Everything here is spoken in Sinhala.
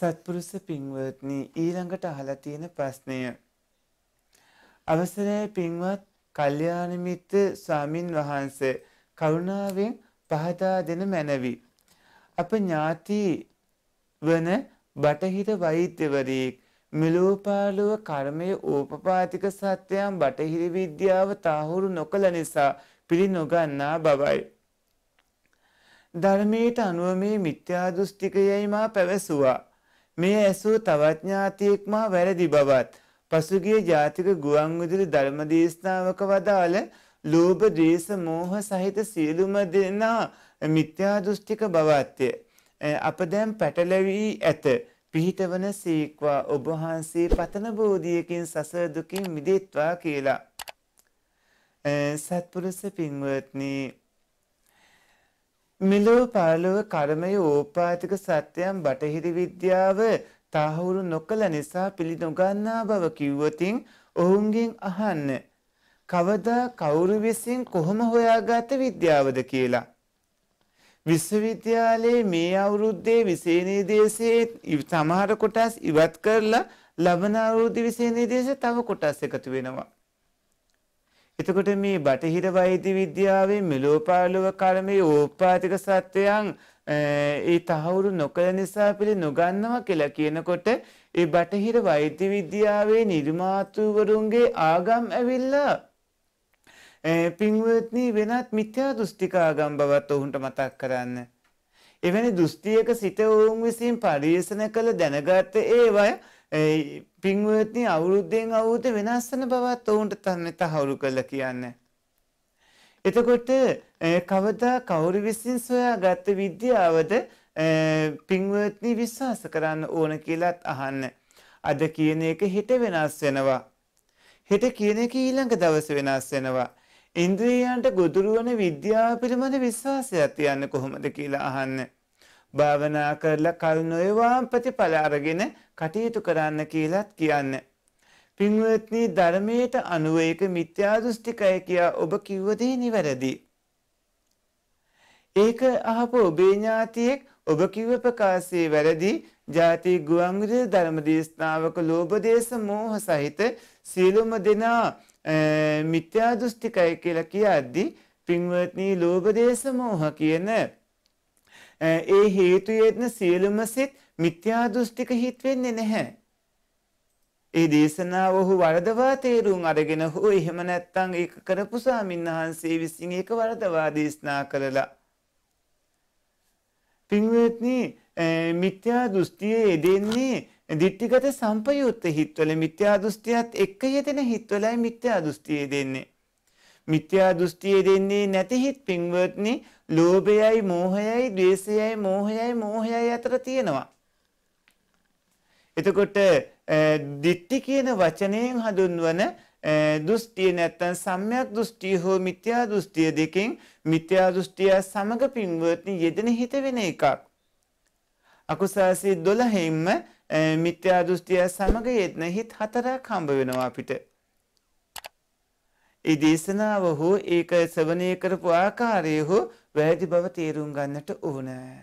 සත්පුරුෂ පින්වත්නි ඊළඟට අහලා තියෙන ප්‍රශ්නය අවසරයි පින්වත් කල්යාණ මිත්‍ර ස්වාමින් වහන්සේ කරුණාවෙන් පහදා දෙන මැනවි අප ඥාති වන බටහිර වෛද්‍යවරයෙක් මෙලෝපාලව කර්මය ඕපපාතික සත්‍යයන් බටහිර විද්‍යාව තාහුරු නොකළ නිසා පිළි නොගන්නා බවයි ධර්මයට අනුව මේ මිත්‍යා දෘෂ්ටිකයයි මා පැවසුවා මේ ඇසූ තවත් ඥාතියෙක් මා වැරදි බවත් පසුගිය ජාතික ගුවන් විදුලි ධර්ම දේශනාවක වදාළ ලෝභ ද්වේෂ මෝහ සහිත සියලුම දෙනා මිත්‍යා දෘෂ්ටික බවත්ය අප දැන් පැටලවි ඇත පිහිටවන සීක්වා ඔබ වහන්සේ පතන බෝධියකින් සසර දුකින් මිදෙත්වා කියලා සත්පුරුෂ පින්වත්නි මෙලොව පරලොව කර්මය ඕපාතික සත්‍යයන් බටහිරි විද්‍යාව තහවුරු නොකළ නිසා පිළි නොගන්නා බව කිව්වතින් ඔවුන්ගෙන් අහන්න. කවදා කවුරු විසින් කොහොම හොයාගත විද්‍යාවද කියලා. විශ්වවිද්‍යාලයේ මේ අවුරුද්දේ විසේනී දේශයේ සමහර කොටස් ඉවත් කරලා ලබන අවුරුද්දේ විසේනී දේශය තව කොටස් එකතු වෙනවා. එතකොට මේ බටහිර වෛද්‍ය විද්‍යාවේ මෙලෝපාලුව කර්මයේ ඕපාතික සත්‍යයන් ඒ තහවුරු නොකළ නිසා පිළි නොගන්නවා කියලා කියනකොට ඒ බටහිර වෛද්‍ය විද්‍යාවේ නිර්මාතෘවරුන්ගේ ආගම් ඇවිල්ලා පින්වත්නී වෙනත් මිත්‍යා දෘෂ්ටිකාගම් බවත් ඔවුන්ට මතක් කරන්න. එවැනි දෘෂ්ටියක සිට ඔවුන් විසින් පරිේෂණ කළ දැනගත්ත ඒවය පින්වත්නි අවුරුද්දෙන් අවුරුද්ද වෙනස් වෙන බවත් ඔවුන්ට තන්නත හවුරු කළා කියන්නේ. එතකොට කවදා කවුරු විසින් සොයාගත් විද්‍යාවද පින්වත්නි විශ්වාස කරන්න ඕන කියලාත් අහන්න. අද කියන එක හිට වෙනස් වෙනවා. හෙට කියන එක ඊළඟ දවස වෙනස් වෙනවා. ඉන්ද්‍රියයන්ට ගොදුරු වන විද්‍යාව පිළිබඳ විශ්වාසයක් තියන්න කොහොමද කියලා අහන්න. භාවනා කරලා කල් නොයවාම් ප්‍රතිඵල අරගෙන කටයුතු කරන්න කියලාත් කියන්න. පින්වත්නි ධර්මයට අනුව ඒක මිත්‍යා දෘෂ්ටිකය කියා ඔබ කිව්ව දේ නිවැරදි. ඒක අහපු ඔබේ ඥාතියෙක් ඔබ කිව්ව ප්‍රකාශයේ වැරදි ජාති ගුවන්විදුලි ධර්ම දේශනාවක ලෝභ දේශ මෝහ සහිත සියලුම දෙනා මිත්‍යා දෘෂ්ටිකය කියලා කියද්දී පින්වත්නි ලෝභ දේශ මෝහ කියන ඒ හේතු යෙදෙන සියලුම සිත් මිත්‍යා දෘෂ්ටික හිත් වෙන්නේ නැහැ. ඒ දේශනාව ඔහු වරදවා තේරුම් අරගෙන හෝ එහෙම නැත්නම් ඒක කරපු සාමින්හන්සේ විසින් ඒක වරදවා දේශනා කළා. පින්වත්නි මිත්‍යා දෘෂ්ටියේ යෙදෙන්නේ දිට්ඨිගත සම්පයුත්ත හිත්වල මිත්‍යා දෘෂ්ටියත් එක්ක යෙදෙන හිත්වලයි මිත්‍යා දෘෂ්ටිය යෙදෙන්නේ. මිත්‍යා දෘෂ්ටියේ දෙන්නේ නැති හිත් පින්වත්නි ලෝභයයි මෝහයයි ද්වේෂයයි මෝහයයි මෝහයයි අතර තියෙනවා. එතකොට දිට්ටි කියන වචනයෙන් හඳුන්වන දෘෂ්ටිය නැත්තම් සම්‍යක් දෘෂ්ටිය හෝ මිත්‍යා දෘෂ්ටිය දෙකෙන් මිත්‍යා දෘෂ්ටිය සමග පින්වත්නි යෙදෙන හිත වෙන එකක්. අකුසාසී 12න්ම මිත්‍යා දෘෂ්ටිය සමග යෙදෙන හිත හතරක් හම්බ වෙනවා අපිට. ඒ දේශනාව හෝ ඒක ශ්‍රවණය කරපු ආකාරය හෝ වැරදි බව තේරුම් ගන්නට ඕනෑ.